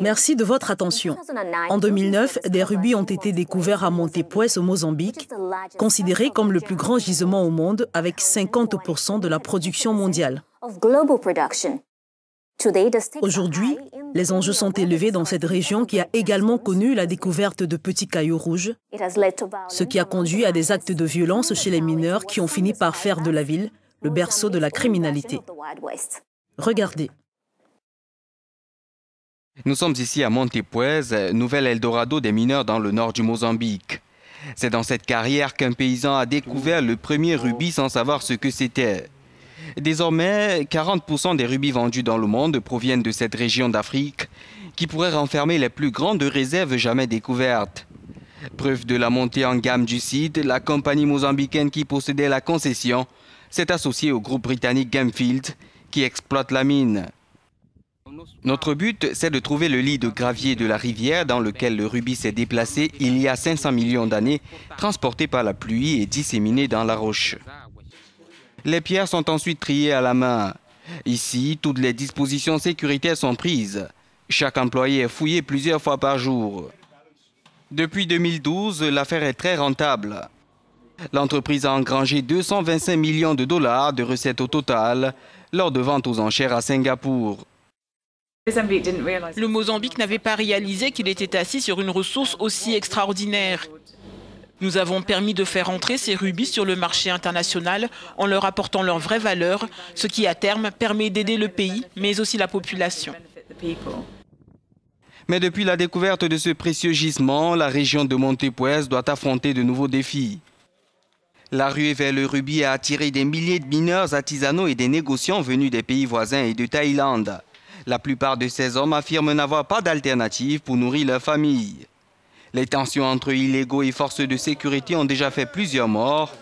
Merci de votre attention. En 2009, des rubis ont été découverts à Montepuez au Mozambique, considéré comme le plus grand gisement au monde avec 50% de la production mondiale. Aujourd'hui, les enjeux sont élevés dans cette région qui a également connu la découverte de petits cailloux rouges, ce qui a conduit à des actes de violence chez les mineurs qui ont fini par faire de la ville le berceau de la criminalité. Regardez. Nous sommes ici à Montepuez, nouvel Eldorado des mineurs dans le nord du Mozambique. C'est dans cette carrière qu'un paysan a découvert le premier rubis sans savoir ce que c'était. Désormais, 40% des rubis vendus dans le monde proviennent de cette région d'Afrique qui pourrait renfermer les plus grandes réserves jamais découvertes. Preuve de la montée en gamme du site, la compagnie mozambicaine qui possédait la concession s'est associée au groupe britannique Gamefield qui exploite la mine. Notre but, c'est de trouver le lit de gravier de la rivière dans lequel le rubis s'est déplacé il y a 500 millions d'années, transporté par la pluie et disséminé dans la roche. Les pierres sont ensuite triées à la main. Ici, toutes les dispositions sécuritaires sont prises. Chaque employé est fouillé plusieurs fois par jour. Depuis 2012, l'affaire est très rentable. L'entreprise a engrangé 225 millions de dollars de recettes au total lors de ventes aux enchères à Singapour. Le Mozambique n'avait pas réalisé qu'il était assis sur une ressource aussi extraordinaire. Nous avons permis de faire entrer ces rubis sur le marché international en leur apportant leur vraie valeur, ce qui à terme permet d'aider le pays, mais aussi la population. Mais depuis la découverte de ce précieux gisement, la région de Montepuez doit affronter de nouveaux défis. La ruée vers le rubis a attiré des milliers de mineurs artisanaux et des négociants venus des pays voisins et de Thaïlande. La plupart de ces hommes affirment n'avoir pas d'alternative pour nourrir leur famille. Les tensions entre illégaux et forces de sécurité ont déjà fait plusieurs morts.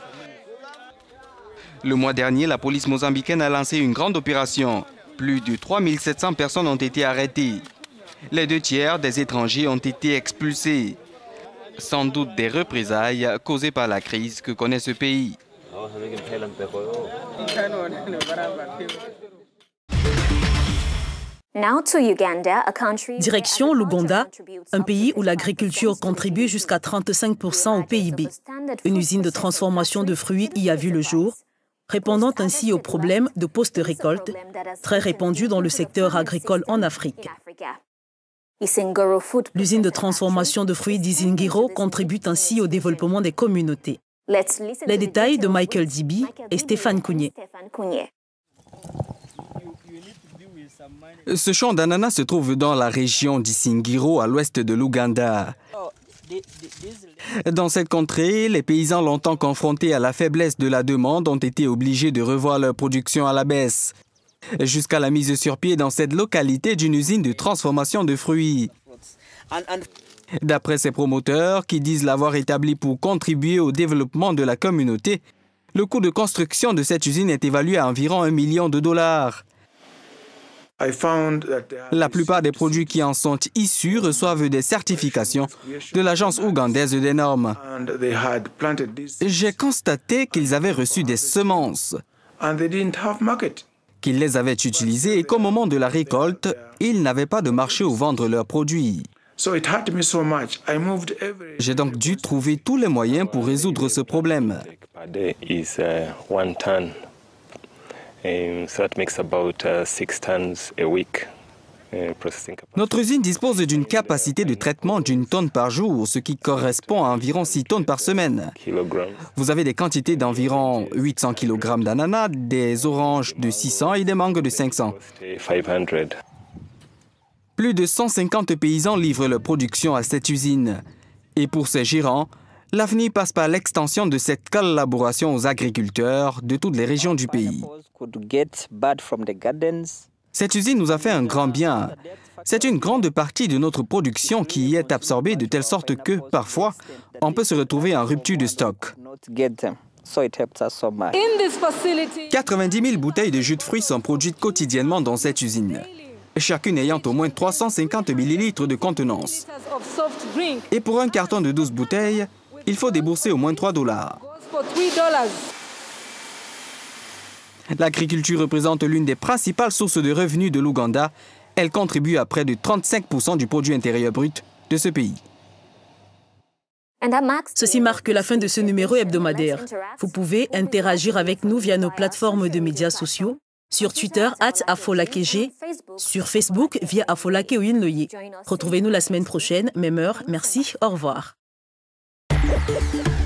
Le mois dernier, la police mozambicaine a lancé une grande opération. Plus de 700 personnes ont été arrêtées. Les deux tiers des étrangers ont été expulsés. Sans doute des représailles causées par la crise que connaît ce pays. Direction l'Ouganda, un pays où l'agriculture contribue jusqu'à 35% au PIB. Une usine de transformation de fruits y a vu le jour, répondant ainsi aux problèmes de post-récolte, très répandu dans le secteur agricole en Afrique. L'usine de transformation de fruits d'Isingiro contribue ainsi au développement des communautés. Les détails de Michael Dibi et Stéphane Cougnet. Ce champ d'ananas se trouve dans la région d'Issingiro, à l'ouest de l'Ouganda. Dans cette contrée, les paysans longtemps confrontés à la faiblesse de la demande ont été obligés de revoir leur production à la baisse, jusqu'à la mise sur pied dans cette localité d'une usine de transformation de fruits. D'après ses promoteurs, qui disent l'avoir établi pour contribuer au développement de la communauté, le coût de construction de cette usine est évalué à environ un million de dollars. La plupart des produits qui en sont issus reçoivent des certifications de l'Agence ougandaise des normes. J'ai constaté qu'ils avaient reçu des semences, qu'ils les avaient utilisées et qu'au moment de la récolte, ils n'avaient pas de marché où vendre leurs produits. J'ai donc dû trouver tous les moyens pour résoudre ce problème. Uh, uh, Notre usine dispose d'une capacité de traitement d'une tonne par jour, ce qui correspond à environ 6 tonnes par semaine. Vous avez des quantités d'environ 800 kg d'ananas, des oranges de 600 et des mangues de 500. Plus de 150 paysans livrent leur production à cette usine. Et pour ces gérants, L'avenir passe par l'extension de cette collaboration aux agriculteurs de toutes les régions du pays. Cette usine nous a fait un grand bien. C'est une grande partie de notre production qui y est absorbée de telle sorte que, parfois, on peut se retrouver en rupture de stock. 90 000 bouteilles de jus de fruits sont produites quotidiennement dans cette usine, chacune ayant au moins 350 millilitres de contenance. Et pour un carton de 12 bouteilles, il faut débourser au moins 3 dollars. L'agriculture représente l'une des principales sources de revenus de l'Ouganda. Elle contribue à près de 35 du produit intérieur brut de ce pays. Ceci marque la fin de ce numéro hebdomadaire. Vous pouvez interagir avec nous via nos plateformes de médias sociaux, sur Twitter, at AfolaKG, sur Facebook, via Afolake Retrouvez-nous la semaine prochaine, même heure. Merci, au revoir. Thank you.